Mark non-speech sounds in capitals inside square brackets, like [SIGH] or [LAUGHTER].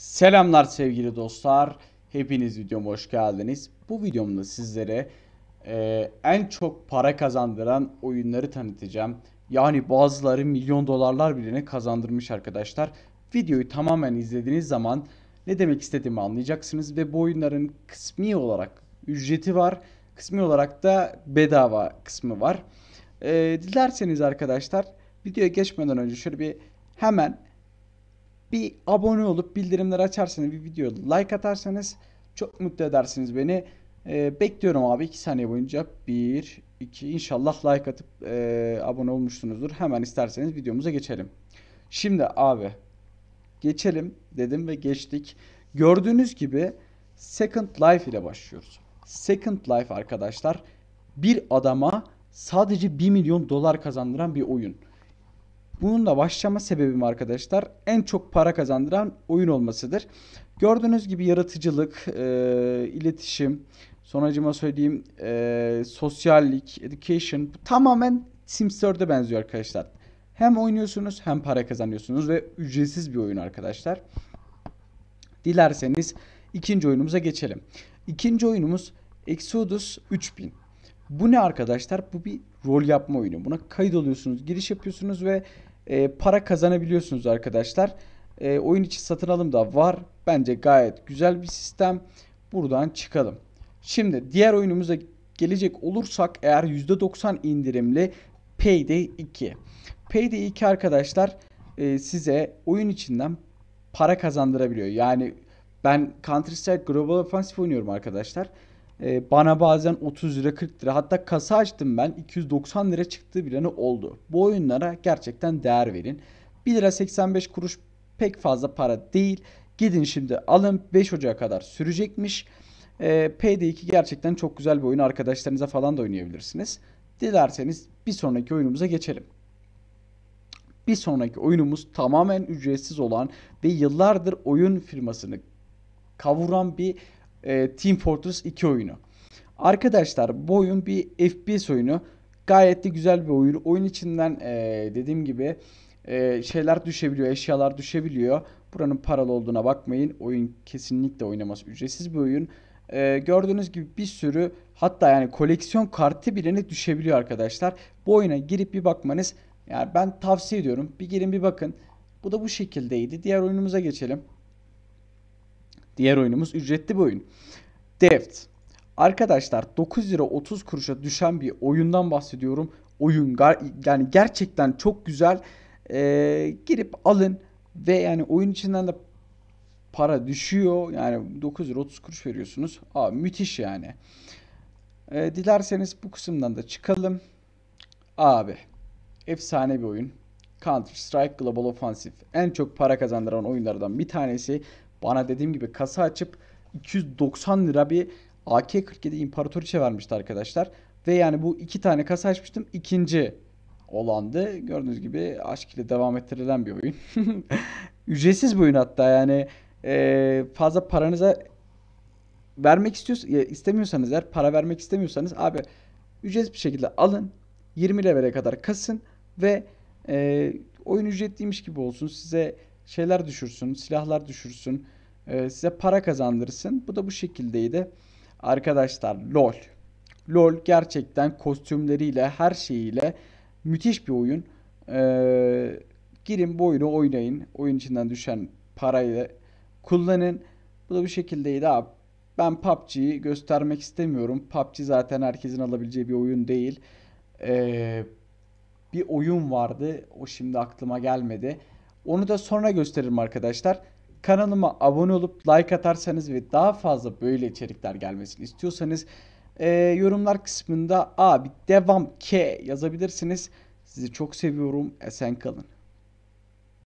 Selamlar sevgili dostlar. Hepiniz videoma hoş geldiniz. Bu videomda sizlere e, en çok para kazandıran oyunları tanıtacağım. Yani bazıları milyon dolarlar birine kazandırmış arkadaşlar. Videoyu tamamen izlediğiniz zaman ne demek istediğimi anlayacaksınız. Ve bu oyunların kısmi olarak ücreti var. Kısmi olarak da bedava kısmı var. E, dilerseniz arkadaşlar videoya geçmeden önce şöyle bir hemen bir abone olup bildirimleri açarsanız bir video like atarsanız çok mutlu edersiniz beni. E, bekliyorum abi 2 saniye boyunca. 1, 2 inşallah like atıp e, abone olmuşsunuzdur. Hemen isterseniz videomuza geçelim. Şimdi abi geçelim dedim ve geçtik. Gördüğünüz gibi Second Life ile başlıyoruz. Second Life arkadaşlar bir adama sadece 1 milyon dolar kazandıran bir oyun. Bunun da başlama sebebim arkadaşlar en çok para kazandıran oyun olmasıdır. Gördüğünüz gibi yaratıcılık, e, iletişim, sonracıma söyleyeyim e, sosyallik, education tamamen Sims 4'e benziyor arkadaşlar. Hem oynuyorsunuz hem para kazanıyorsunuz ve ücretsiz bir oyun arkadaşlar. Dilerseniz ikinci oyunumuza geçelim. İkinci oyunumuz Exodus 3000. Bu ne arkadaşlar? Bu bir rol yapma oyunu. Buna kayıt oluyorsunuz, giriş yapıyorsunuz ve e, para kazanabiliyorsunuz arkadaşlar. E, oyun için satın alım da var. Bence gayet güzel bir sistem. Buradan çıkalım. Şimdi diğer oyunumuza gelecek olursak eğer %90 indirimli Payday 2. Payday 2 arkadaşlar e, size oyun içinden para kazandırabiliyor. Yani ben Counter Strike Global Offensive oynuyorum arkadaşlar e, bana bazen 30 lira 40 lira hatta kasa açtım ben 290 lira çıktığı bir anı oldu. Bu oyunlara gerçekten değer verin. 1 lira 85 kuruş pek fazla para değil. Gidin şimdi alın 5 ocak'a kadar sürecekmiş. E, ee, PD2 gerçekten çok güzel bir oyun. Arkadaşlarınıza falan da oynayabilirsiniz. Dilerseniz bir sonraki oyunumuza geçelim. Bir sonraki oyunumuz tamamen ücretsiz olan ve yıllardır oyun firmasını kavuran bir e, Team Fortress 2 oyunu. Arkadaşlar bu oyun bir FPS oyunu. Gayet de güzel bir oyun. Oyun içinden e, dediğim gibi e, şeyler düşebiliyor, eşyalar düşebiliyor. Buranın paralı olduğuna bakmayın. Oyun kesinlikle oynaması ücretsiz bir oyun. E, gördüğünüz gibi bir sürü hatta yani koleksiyon kartı birine düşebiliyor arkadaşlar. Bu oyuna girip bir bakmanız yani ben tavsiye ediyorum. Bir girin bir bakın. Bu da bu şekildeydi. Diğer oyunumuza geçelim. Diğer oyunumuz ücretli bir oyun. Deft. Arkadaşlar 9 lira 30 kuruşa düşen bir oyundan bahsediyorum. Oyun gar, yani gerçekten çok güzel. Ee, girip alın ve yani oyun içinden de para düşüyor. Yani 9 lira 30 kuruş veriyorsunuz. Aa müthiş yani. Ee, dilerseniz bu kısımdan da çıkalım. Abi efsane bir oyun. Counter Strike Global Offensive en çok para kazandıran oyunlardan bir tanesi bana dediğim gibi kasa açıp 290 lira bir AK-47 İmparatoriçe vermişti arkadaşlar. Ve yani bu iki tane kasa açmıştım. İkinci olandı. Gördüğünüz gibi aşk ile devam ettirilen bir oyun. [LAUGHS] Ücretsiz bir oyun hatta yani e, fazla paranıza vermek istiyorsa, istemiyorsanız eğer para vermek istemiyorsanız abi ücretsiz bir şekilde alın. 20 level'e kadar kasın ve e, oyun ücretliymiş gibi olsun. Size şeyler düşürsün, silahlar düşürsün, e, size para kazandırsın. Bu da bu şekildeydi. Arkadaşlar LOL. LOL gerçekten kostümleriyle, her şeyiyle müthiş bir oyun. E, girin bu oyunu oynayın. Oyun içinden düşen parayla kullanın. Bu da bu şekildeydi abi. Ben PUBG'yi göstermek istemiyorum. PUBG zaten herkesin alabileceği bir oyun değil. Ee, bir oyun vardı. O şimdi aklıma gelmedi. Onu da sonra gösteririm arkadaşlar. Kanalıma abone olup like atarsanız ve daha fazla böyle içerikler gelmesini istiyorsanız e, yorumlar kısmında abi devam ke yazabilirsiniz. Sizi çok seviyorum. Esen kalın.